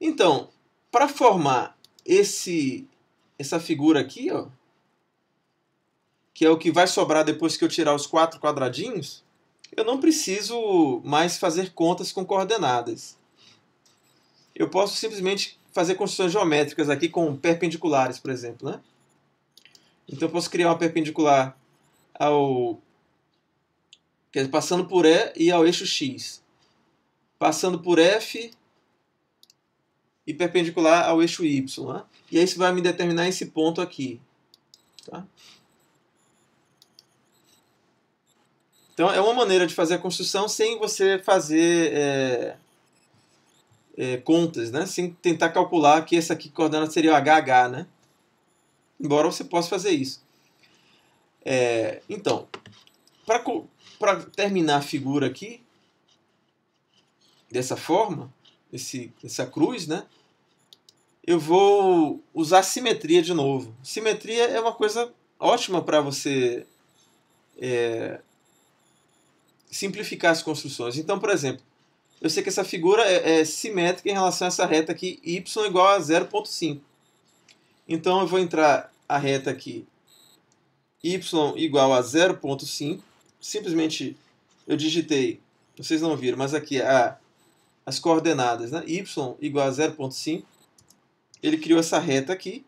Então, para formar esse essa figura aqui, ó, que é o que vai sobrar depois que eu tirar os quatro quadradinhos, eu não preciso mais fazer contas com coordenadas. Eu posso simplesmente fazer construções geométricas aqui com perpendiculares, por exemplo. Né? Então eu posso criar uma perpendicular ao. Dizer, passando por E e ao eixo X passando por F e perpendicular ao eixo Y. Né? E aí isso vai me determinar esse ponto aqui. Tá? Então é uma maneira de fazer a construção sem você fazer é, é, contas, né? sem tentar calcular que essa aqui coordenada seria o HH. Né? Embora você possa fazer isso. É, então, para terminar a figura aqui, dessa forma, esse, essa cruz, né? Eu vou usar simetria de novo. Simetria é uma coisa ótima para você é, simplificar as construções. Então, por exemplo, eu sei que essa figura é, é simétrica em relação a essa reta aqui, y igual a 0.5. Então, eu vou entrar a reta aqui, y igual a 0.5. Simplesmente, eu digitei, vocês não viram, mas aqui é a as coordenadas né, y igual a 0.5, ele criou essa reta aqui.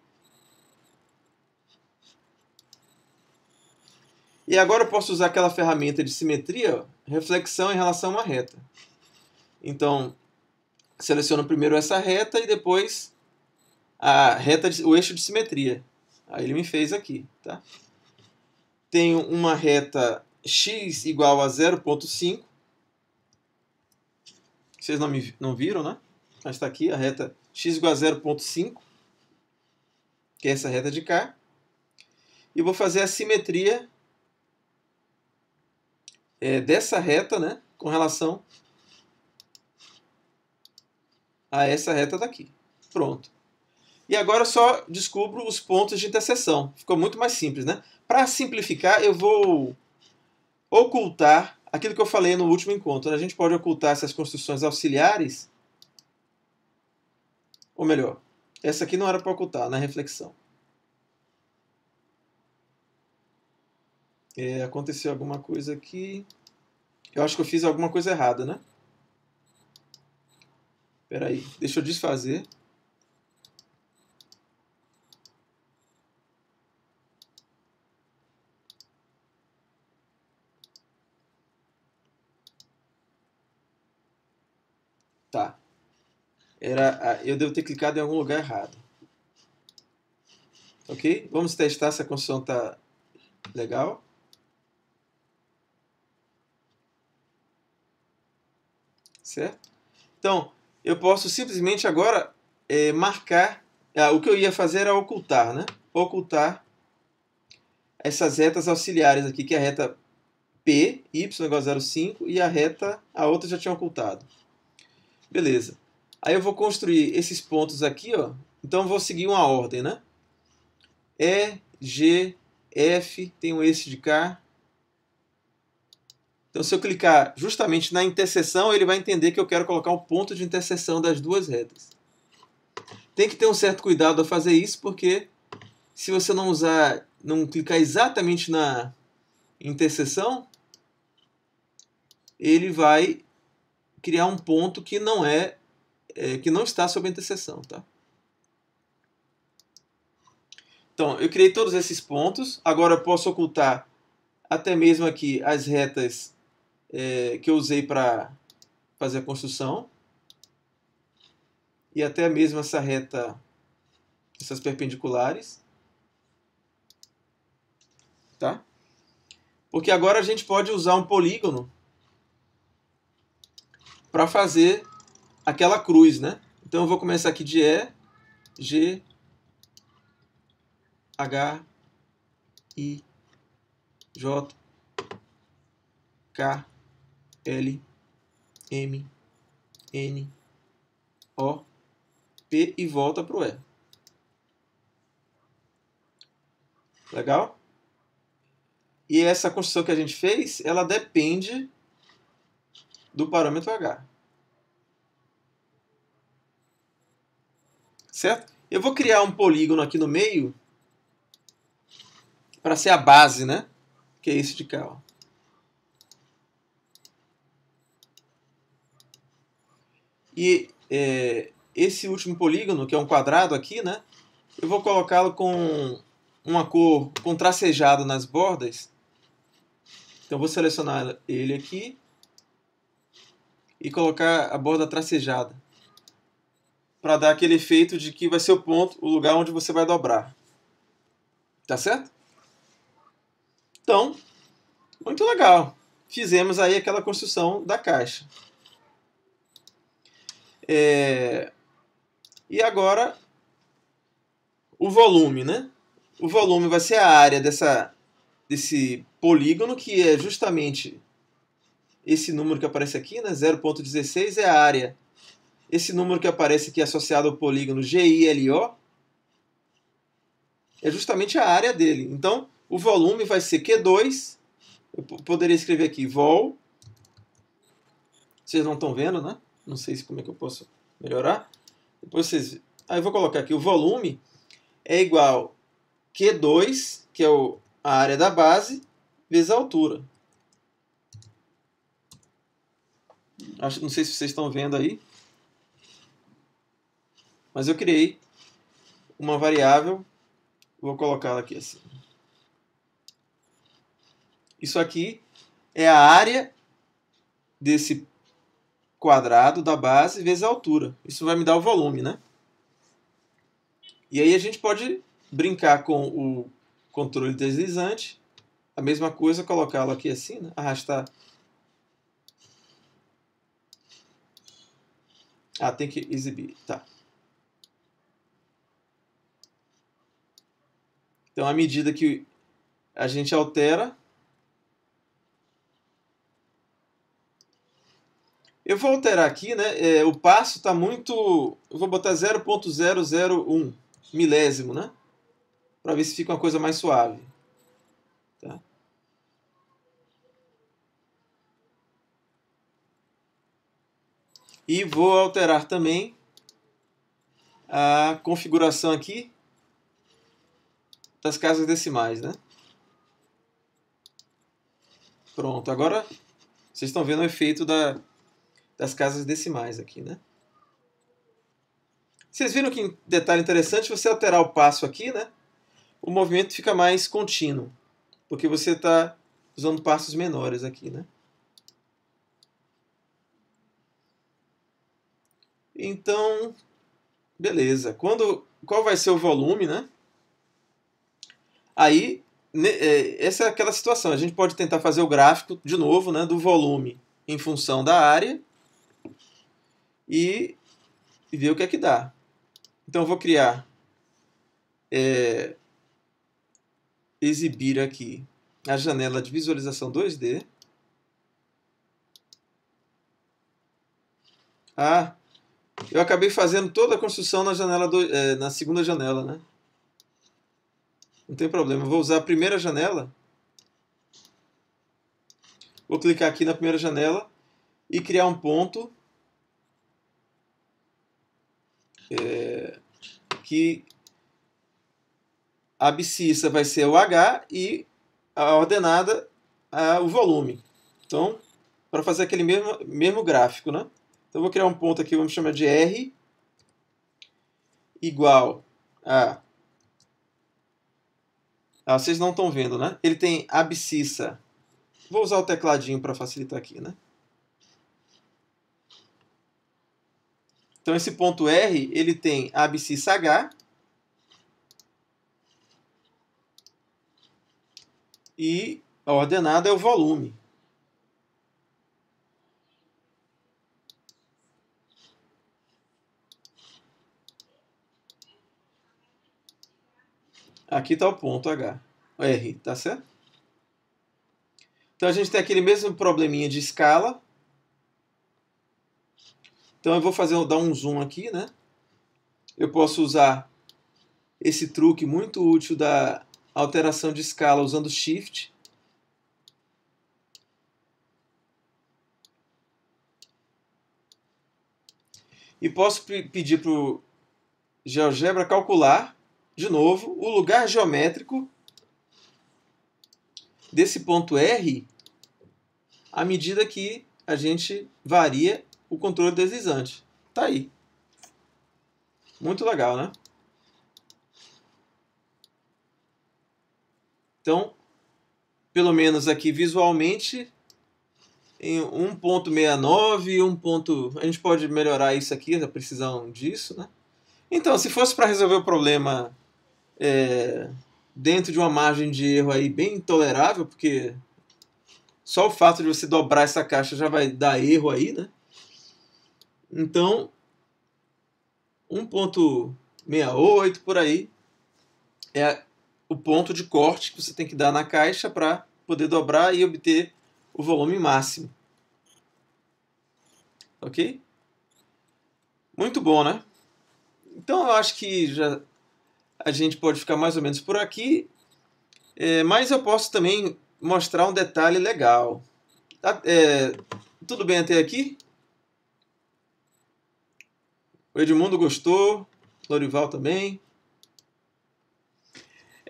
E agora eu posso usar aquela ferramenta de simetria, reflexão em relação a uma reta. Então, seleciono primeiro essa reta e depois a reta, de, o eixo de simetria. Aí ele me fez aqui, tá? Tenho uma reta x igual a 0.5 vocês não, me, não viram, né? Mas está aqui a reta x igual a 0.5, que é essa reta de cá. E vou fazer a simetria é, dessa reta né, com relação a essa reta daqui. Pronto. E agora eu só descubro os pontos de interseção. Ficou muito mais simples, né? Para simplificar, eu vou ocultar aquilo que eu falei no último encontro, a gente pode ocultar essas construções auxiliares, ou melhor, essa aqui não era para ocultar, na reflexão. É, aconteceu alguma coisa aqui. Eu acho que eu fiz alguma coisa errada, né? Peraí, deixa eu desfazer. Era, eu devo ter clicado em algum lugar errado. Ok? Vamos testar se a construção está legal. Certo? Então, eu posso simplesmente agora é, marcar. Ah, o que eu ia fazer era ocultar, né? Ocultar essas retas auxiliares aqui, que é a reta P, Y igual a 0,5 e a reta, a outra já tinha ocultado. Beleza. Aí eu vou construir esses pontos aqui, ó. Então eu vou seguir uma ordem, né? E, G, F, tenho esse de cá. Então se eu clicar justamente na interseção, ele vai entender que eu quero colocar um ponto de interseção das duas retas. Tem que ter um certo cuidado ao fazer isso, porque se você não usar, não clicar exatamente na interseção, ele vai criar um ponto que não é é, que não está sob interseção. Tá? Então, eu criei todos esses pontos. Agora eu posso ocultar até mesmo aqui as retas é, que eu usei para fazer a construção. E até mesmo essa reta, essas perpendiculares. Tá? Porque agora a gente pode usar um polígono para fazer aquela cruz, né? Então eu vou começar aqui de E, G, H, I, J, K, L, M, N, O, P e volta para o E. Legal? E essa construção que a gente fez, ela depende do parâmetro H. certo? Eu vou criar um polígono aqui no meio para ser a base, né? Que é esse de cá, ó. E é, esse último polígono, que é um quadrado aqui, né? Eu vou colocá-lo com uma cor tracejada nas bordas. Então vou selecionar ele aqui e colocar a borda tracejada para dar aquele efeito de que vai ser o ponto, o lugar onde você vai dobrar. Tá certo? Então, muito legal. Fizemos aí aquela construção da caixa. É... E agora, o volume, né? O volume vai ser a área dessa, desse polígono, que é justamente esse número que aparece aqui, né? 0.16 é a área esse número que aparece aqui associado ao polígono GILO é justamente a área dele. Então, o volume vai ser Q2. Eu poderia escrever aqui vol. Vocês não estão vendo, né? Não sei se como é que eu posso melhorar. Depois vocês... Aí ah, eu vou colocar aqui o volume é igual Q2, que é o, a área da base, vezes a altura. Acho, não sei se vocês estão vendo aí. Mas eu criei uma variável, vou colocá-la aqui assim. Isso aqui é a área desse quadrado da base vezes a altura. Isso vai me dar o volume, né? E aí a gente pode brincar com o controle deslizante. A mesma coisa, colocá-lo aqui assim, né? arrastar. Ah, tem que exibir, tá. Então, à medida que a gente altera, Eu vou alterar aqui, né? É, o passo está muito... Eu vou botar 0.001 milésimo, né? Para ver se fica uma coisa mais suave. Tá? E vou alterar também a configuração aqui das casas decimais, né? Pronto, agora vocês estão vendo o efeito da, das casas decimais aqui, né? Vocês viram que detalhe interessante, você alterar o passo aqui, né? O movimento fica mais contínuo, porque você está usando passos menores aqui, né? Então, beleza. Quando, qual vai ser o volume, né? Aí, é, essa é aquela situação. A gente pode tentar fazer o gráfico, de novo, né, do volume em função da área e ver o que é que dá. Então, eu vou criar... É, exibir aqui a janela de visualização 2D. Ah, eu acabei fazendo toda a construção na, janela do, é, na segunda janela, né? Não tem problema. Eu vou usar a primeira janela. Vou clicar aqui na primeira janela e criar um ponto é, que a abscissa vai ser o H e a ordenada a, o volume. Então, para fazer aquele mesmo, mesmo gráfico, né? Então, vou criar um ponto aqui, vamos chamar de R igual a ah, vocês não estão vendo, né? Ele tem abscissa. Vou usar o tecladinho para facilitar aqui, né? Então esse ponto R, ele tem abscissa H e a ordenada é o volume. Aqui está o ponto H, R, tá certo? Então a gente tem aquele mesmo probleminha de escala. Então eu vou fazer, dar um zoom aqui, né? Eu posso usar esse truque muito útil da alteração de escala usando Shift. E posso pedir para o GeoGebra calcular de novo, o lugar geométrico desse ponto R à medida que a gente varia o controle deslizante. Tá aí. Muito legal, né? Então, pelo menos aqui visualmente, em 1.69, 1. A gente pode melhorar isso aqui, a precisão disso, né? Então, se fosse para resolver o problema é, dentro de uma margem de erro aí bem intolerável porque só o fato de você dobrar essa caixa já vai dar erro aí, né? Então, 1.68 por aí é o ponto de corte que você tem que dar na caixa para poder dobrar e obter o volume máximo. Ok? Muito bom, né? Então eu acho que já a gente pode ficar mais ou menos por aqui, é, mas eu posso também mostrar um detalhe legal. Ah, é, tudo bem até aqui? O Edmundo gostou, Lorival também.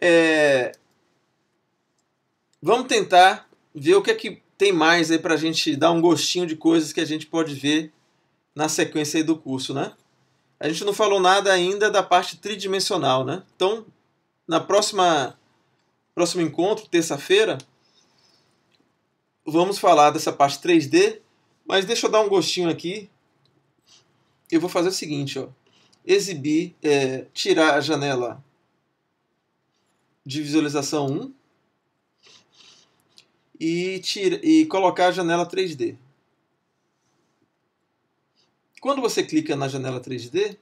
É, vamos tentar ver o que é que tem mais aí para a gente dar um gostinho de coisas que a gente pode ver na sequência do curso, né? A gente não falou nada ainda da parte tridimensional, né? Então, na próxima próximo encontro, terça-feira, vamos falar dessa parte 3D, mas deixa eu dar um gostinho aqui. Eu vou fazer o seguinte, ó. Exibir, é, tirar a janela de visualização 1 e, tira, e colocar a janela 3D. Quando você clica na janela 3D,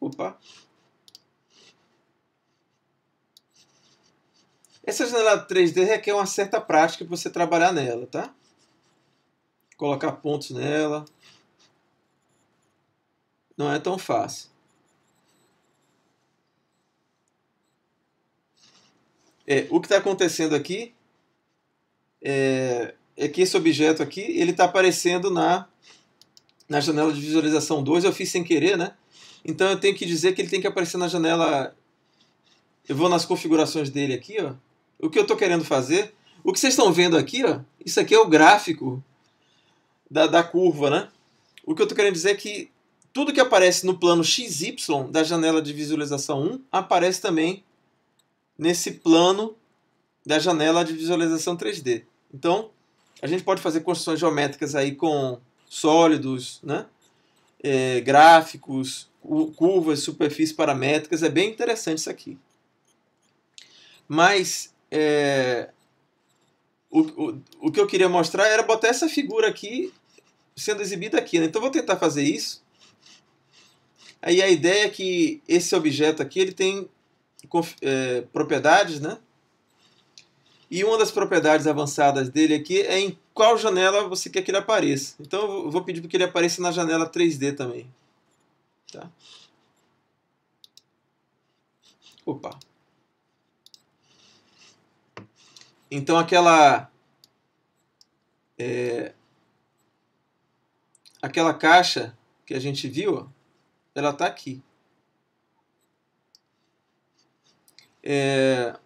opa, essa janela 3D requer uma certa prática para você trabalhar nela, tá? Colocar pontos nela não é tão fácil. É, o que está acontecendo aqui é, é que esse objeto aqui ele está aparecendo na na janela de visualização 2, eu fiz sem querer, né? Então eu tenho que dizer que ele tem que aparecer na janela. Eu vou nas configurações dele aqui, ó. O que eu estou querendo fazer. O que vocês estão vendo aqui, ó. Isso aqui é o gráfico da, da curva, né? O que eu estou querendo dizer é que tudo que aparece no plano XY da janela de visualização 1 aparece também nesse plano da janela de visualização 3D. Então, a gente pode fazer construções geométricas aí com sólidos, né? É, gráficos, curvas, superfícies paramétricas. É bem interessante isso aqui. Mas é, o, o, o que eu queria mostrar era botar essa figura aqui sendo exibida aqui. Né? Então vou tentar fazer isso. Aí a ideia é que esse objeto aqui ele tem é, propriedades, né? E uma das propriedades avançadas dele aqui é em qual janela você quer que ele apareça. Então eu vou pedir para que ele apareça na janela 3D também. Tá? Opa. Então aquela é, aquela caixa que a gente viu, ela está aqui. É,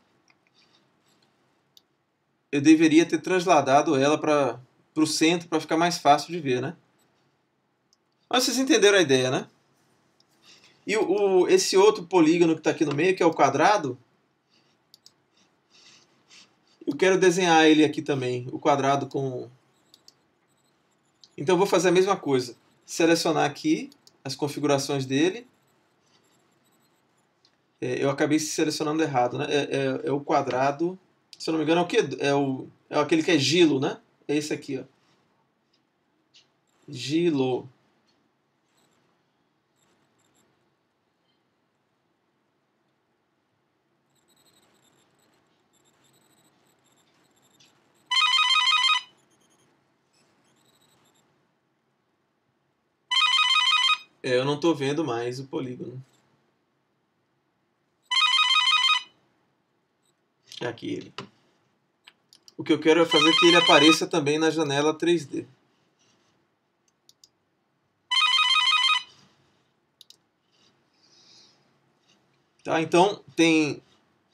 eu deveria ter trasladado ela para o centro para ficar mais fácil de ver, né? Mas vocês entenderam a ideia, né? E o, o esse outro polígono que está aqui no meio, que é o quadrado, eu quero desenhar ele aqui também, o quadrado com... Então eu vou fazer a mesma coisa. Selecionar aqui as configurações dele. É, eu acabei selecionando errado, né? é, é, é o quadrado se eu não me engano, é o que? É, o, é aquele que é Gilo, né? É esse aqui, ó. Gilo. É, eu não estou vendo mais o polígono. aqui ele. O que eu quero é fazer que ele apareça também na janela 3D. Tá, então tem...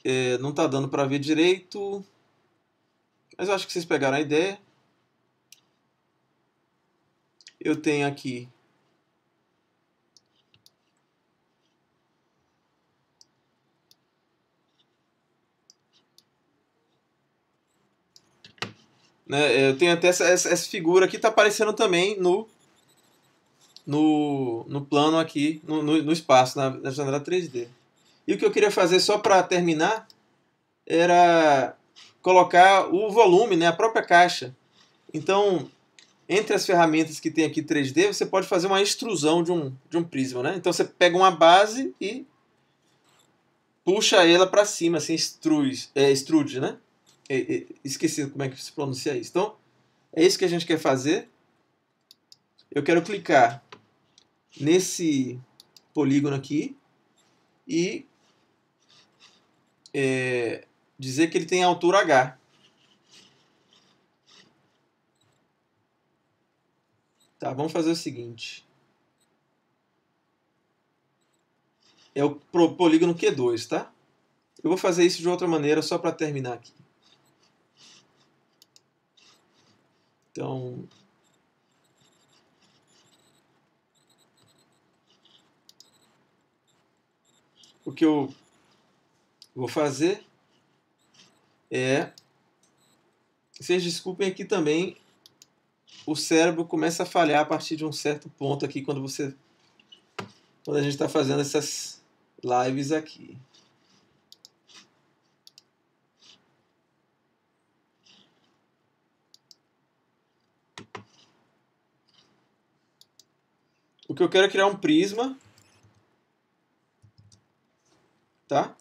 É, não está dando para ver direito. Mas eu acho que vocês pegaram a ideia. Eu tenho aqui Né? Eu tenho até essa, essa, essa figura aqui, está aparecendo também no, no, no plano aqui, no, no, no espaço, na, na janela 3D. E o que eu queria fazer só para terminar era colocar o volume, né, a própria caixa. Então, entre as ferramentas que tem aqui 3D, você pode fazer uma extrusão de um, de um prisma. Né? Então você pega uma base e puxa ela para cima, assim, extruz, é, extrude, né? É, é, esqueci como é que se pronuncia isso. Então, é isso que a gente quer fazer. Eu quero clicar nesse polígono aqui e é, dizer que ele tem altura H. Tá, vamos fazer o seguinte. É o polígono Q2, tá? Eu vou fazer isso de outra maneira só para terminar aqui. Então, o que eu vou fazer é. Vocês desculpem aqui também, o cérebro começa a falhar a partir de um certo ponto aqui quando você. Quando a gente está fazendo essas lives aqui. O que eu quero é criar um prisma. Tá?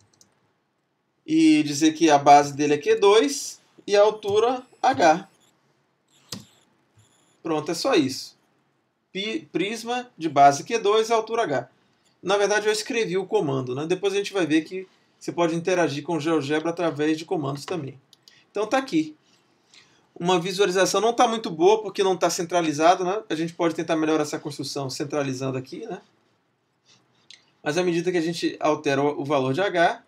E dizer que a base dele é Q2 e a altura H. Pronto, é só isso. prisma de base Q2 e altura H. Na verdade, eu escrevi o comando. Né? Depois a gente vai ver que você pode interagir com o GeoGebra através de comandos também. Então tá aqui uma visualização não está muito boa porque não está centralizado, né? A gente pode tentar melhorar essa construção centralizando aqui, né? Mas à medida que a gente altera o valor de H,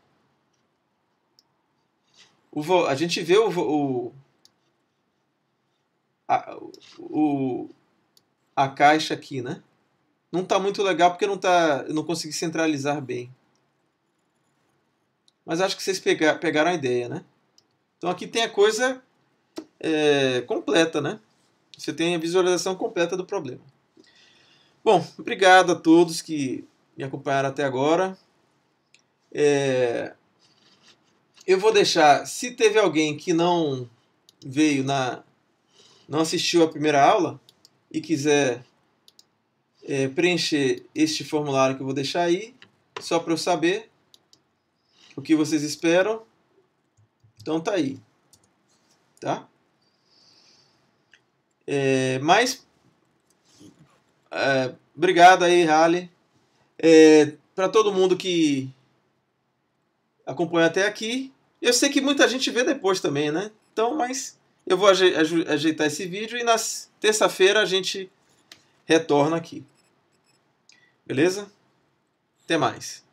o, a gente vê o, o, a, o, a caixa aqui, né? Não está muito legal porque não tá, eu não consegui centralizar bem. Mas acho que vocês pegaram a ideia, né? Então aqui tem a coisa é, completa, né? Você tem a visualização completa do problema. Bom, obrigado a todos que me acompanharam até agora. É, eu vou deixar, se teve alguém que não veio na, não assistiu a primeira aula e quiser é, preencher este formulário que eu vou deixar aí, só para eu saber o que vocês esperam. Então tá aí, tá? É, mas, é, obrigado aí, Rally. É, para todo mundo que acompanha até aqui. Eu sei que muita gente vê depois também, né? Então, mas eu vou ajeitar esse vídeo e na terça-feira a gente retorna aqui. Beleza? Até mais.